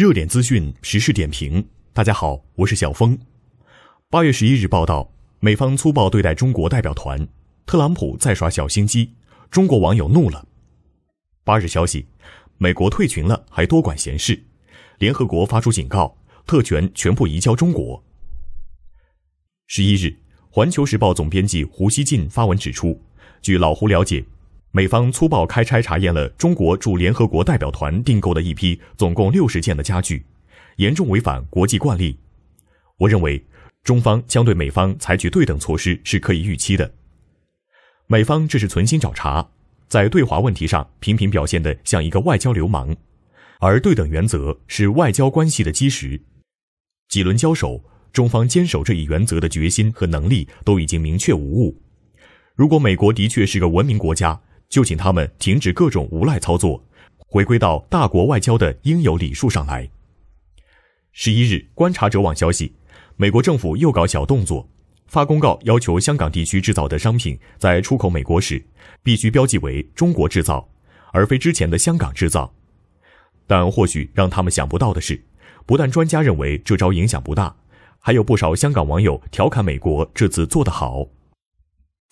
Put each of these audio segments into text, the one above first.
热点资讯、时事点评，大家好，我是小峰。八月十一日报道，美方粗暴对待中国代表团，特朗普在耍小心机，中国网友怒了。八日消息，美国退群了还多管闲事，联合国发出警告，特权全部移交中国。十一日，《环球时报》总编辑胡锡进发文指出，据老胡了解。美方粗暴开拆查验了中国驻联合国代表团订购的一批总共六十件的家具，严重违反国际惯例。我认为，中方将对美方采取对等措施是可以预期的。美方这是存心找茬，在对华问题上频频表现得像一个外交流氓，而对等原则是外交关系的基石。几轮交手中，方坚守这一原则的决心和能力都已经明确无误。如果美国的确是个文明国家，就请他们停止各种无赖操作，回归到大国外交的应有礼数上来。十一日，观察者网消息，美国政府又搞小动作，发公告要求香港地区制造的商品在出口美国时，必须标记为“中国制造”，而非之前的“香港制造”。但或许让他们想不到的是，不但专家认为这招影响不大，还有不少香港网友调侃美国这次做得好。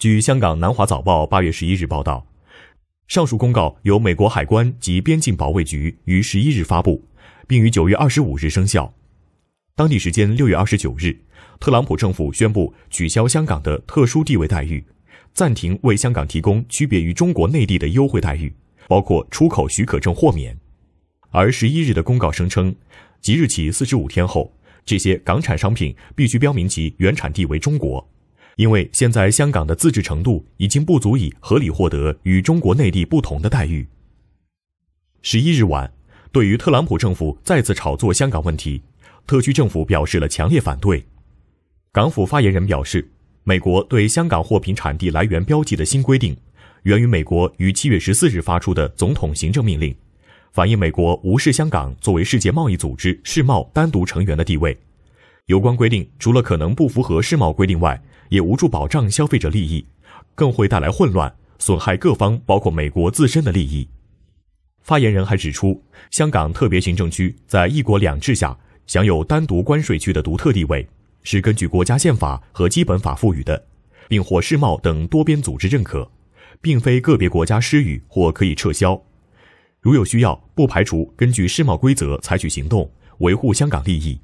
据香港南华早报八月十一日报道。上述公告由美国海关及边境保卫局于十一日发布，并于九月二十五日生效。当地时间六月二十九日，特朗普政府宣布取消香港的特殊地位待遇，暂停为香港提供区别于中国内地的优惠待遇，包括出口许可证豁免。而十一日的公告声称，即日起四十五天后，这些港产商品必须标明其原产地为中国。因为现在香港的自治程度已经不足以合理获得与中国内地不同的待遇。十一日晚，对于特朗普政府再次炒作香港问题，特区政府表示了强烈反对。港府发言人表示，美国对香港货品产地来源标记的新规定，源于美国于七月十四日发出的总统行政命令，反映美国无视香港作为世界贸易组织世贸单独成员的地位。有关规定除了可能不符合世贸规定外，也无助保障消费者利益，更会带来混乱，损害各方，包括美国自身的利益。发言人还指出，香港特别行政区在一国两制下享有单独关税区的独特地位，是根据国家宪法和基本法赋予的，并获世贸等多边组织认可，并非个别国家施予或可以撤销。如有需要，不排除根据世贸规则采取行动，维护香港利益。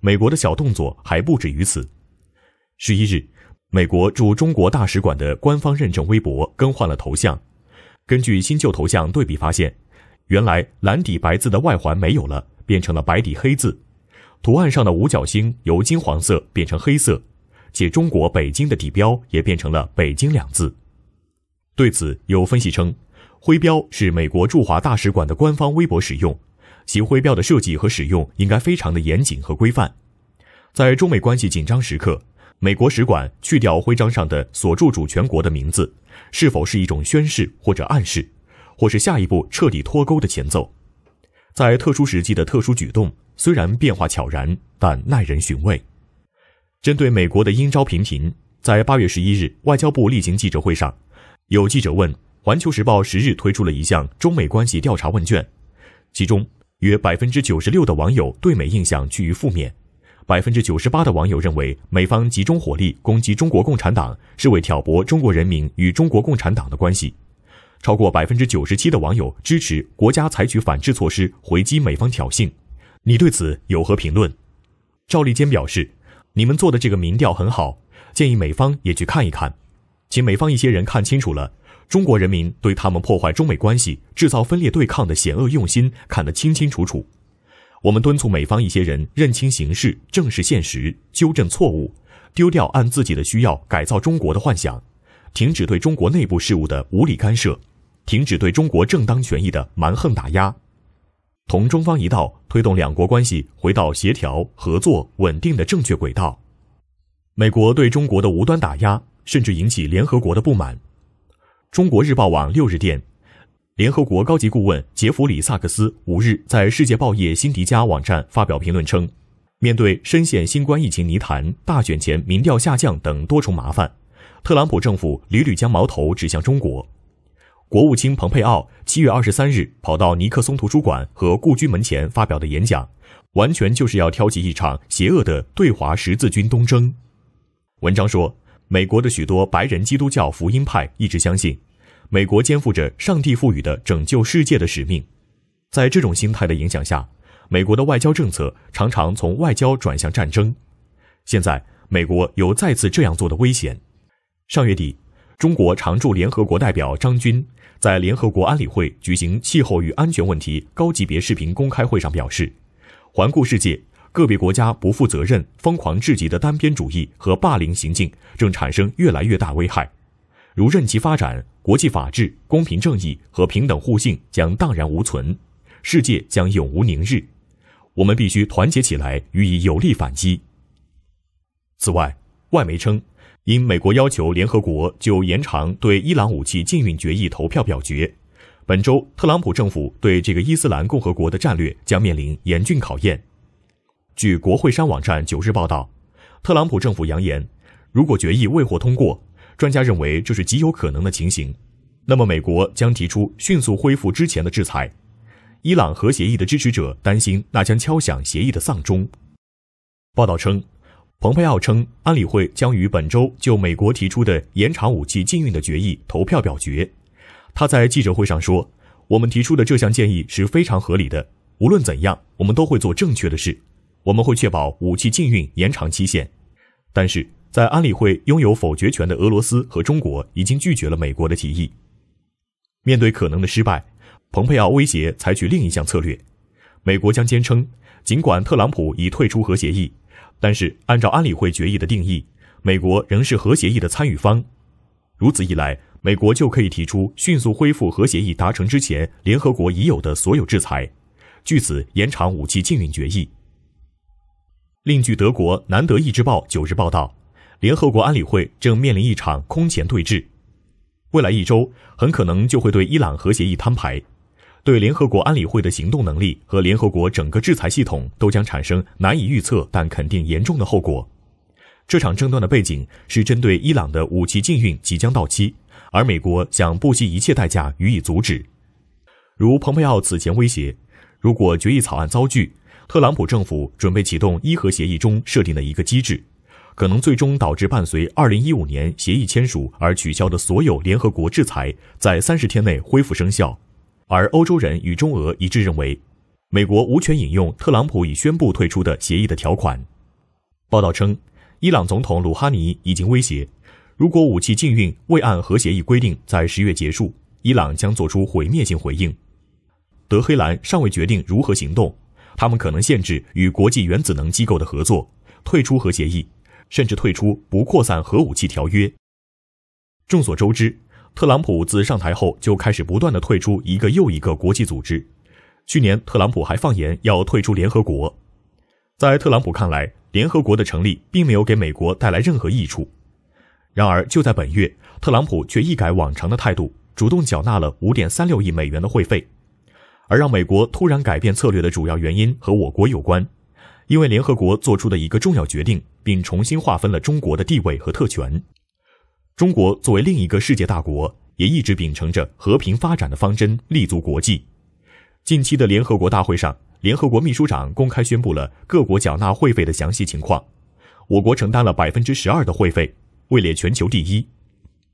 美国的小动作还不止于此。十一日，美国驻中国大使馆的官方认证微博更换了头像。根据新旧头像对比发现，原来蓝底白字的外环没有了，变成了白底黑字；图案上的五角星由金黄色变成黑色，且中国北京的底标也变成了“北京”两字。对此，有分析称，徽标是美国驻华大使馆的官方微博使用，其徽标的设计和使用应该非常的严谨和规范。在中美关系紧张时刻，美国使馆去掉徽章上的所驻主权国的名字，是否是一种宣示或者暗示，或是下一步彻底脱钩的前奏？在特殊时期的特殊举动，虽然变化悄然，但耐人寻味。针对美国的阴招频频，在八月十一日外交部例行记者会上，有记者问：《环球时报》十日推出了一项中美关系调查问卷，其中约百分之九十六的网友对美印象趋于负面。百分之九十八的网友认为，美方集中火力攻击中国共产党是为挑拨中国人民与中国共产党的关系。超过百分之九十七的网友支持国家采取反制措施回击美方挑衅。你对此有何评论？赵立坚表示：“你们做的这个民调很好，建议美方也去看一看，请美方一些人看清楚了，中国人民对他们破坏中美关系、制造分裂对抗的险恶用心看得清清楚楚。”我们敦促美方一些人认清形势、正视现实、纠正错误，丢掉按自己的需要改造中国的幻想，停止对中国内部事务的无理干涉，停止对中国正当权益的蛮横打压，同中方一道推动两国关系回到协调、合作、稳定的正确轨道。美国对中国的无端打压，甚至引起联合国的不满。中国日报网六日电。联合国高级顾问杰弗里·萨克斯五日在《世界报业》辛迪加网站发表评论称，面对深陷新冠疫情泥潭、大选前民调下降等多重麻烦，特朗普政府屡屡将矛头指向中国。国务卿蓬佩奥七月二十三日跑到尼克松图书馆和故居门前发表的演讲，完全就是要挑起一场邪恶的对华十字军东征。文章说，美国的许多白人基督教福音派一直相信。美国肩负着上帝赋予的拯救世界的使命，在这种心态的影响下，美国的外交政策常常从外交转向战争。现在，美国有再次这样做的危险。上月底，中国常驻联合国代表张军在联合国安理会举行气候与安全问题高级别视频公开会上表示：“环顾世界，个别国家不负责任、疯狂至极的单边主义和霸凌行径，正产生越来越大危害。”如任其发展，国际法治、公平正义和平等互信将荡然无存，世界将永无宁日。我们必须团结起来，予以有力反击。此外，外媒称，因美国要求联合国就延长对伊朗武器禁运决议投票表决，本周特朗普政府对这个伊斯兰共和国的战略将面临严峻考验。据国会山网站九日报道，特朗普政府扬言，如果决议未获通过。专家认为这是极有可能的情形。那么，美国将提出迅速恢复之前的制裁。伊朗核协议的支持者担心，那将敲响协议的丧钟。报道称，蓬佩奥称，安理会将于本周就美国提出的延长武器禁运的决议投票表决。他在记者会上说：“我们提出的这项建议是非常合理的。无论怎样，我们都会做正确的事。我们会确保武器禁运延长期限，但是。”在安理会拥有否决权的俄罗斯和中国已经拒绝了美国的提议。面对可能的失败，蓬佩奥威胁采取另一项策略：美国将坚称，尽管特朗普已退出核协议，但是按照安理会决议的定义，美国仍是核协议的参与方。如此一来，美国就可以提出迅速恢复核协议达成之前联合国已有的所有制裁，据此延长武器禁运决议。另据德国《南德意志报》九日报道。联合国安理会正面临一场空前对峙，未来一周很可能就会对伊朗核协议摊牌，对联合国安理会的行动能力和联合国整个制裁系统都将产生难以预测但肯定严重的后果。这场争端的背景是，针对伊朗的武器禁运即将到期，而美国想不惜一切代价予以阻止。如蓬佩奥此前威胁，如果决议草案遭拒，特朗普政府准备启动伊核协议中设定的一个机制。可能最终导致伴随2015年协议签署而取消的所有联合国制裁在三十天内恢复生效，而欧洲人与中俄一致认为，美国无权引用特朗普已宣布退出的协议的条款。报道称，伊朗总统鲁哈尼已经威胁，如果武器禁运未按核协议规定在十月结束，伊朗将做出毁灭性回应。德黑兰尚未决定如何行动，他们可能限制与国际原子能机构的合作，退出核协议。甚至退出不扩散核武器条约。众所周知，特朗普自上台后就开始不断的退出一个又一个国际组织。去年，特朗普还放言要退出联合国。在特朗普看来，联合国的成立并没有给美国带来任何益处。然而，就在本月，特朗普却一改往常的态度，主动缴纳了五点三六亿美元的会费。而让美国突然改变策略的主要原因和我国有关。因为联合国做出的一个重要决定，并重新划分了中国的地位和特权。中国作为另一个世界大国，也一直秉承着和平发展的方针立足国际。近期的联合国大会上，联合国秘书长公开宣布了各国缴纳会费的详细情况。我国承担了百分之十二的会费，位列全球第一。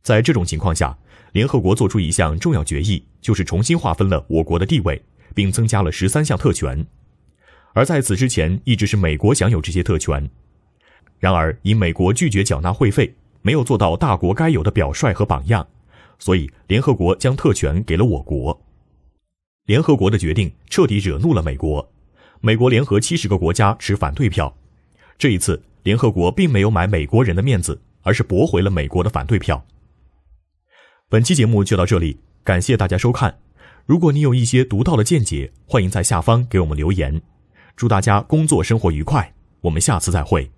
在这种情况下，联合国做出一项重要决议，就是重新划分了我国的地位，并增加了十三项特权。而在此之前，一直是美国享有这些特权。然而，以美国拒绝缴纳会费，没有做到大国该有的表率和榜样，所以联合国将特权给了我国。联合国的决定彻底惹怒了美国，美国联合七十个国家持反对票。这一次，联合国并没有买美国人的面子，而是驳回了美国的反对票。本期节目就到这里，感谢大家收看。如果你有一些独到的见解，欢迎在下方给我们留言。祝大家工作生活愉快，我们下次再会。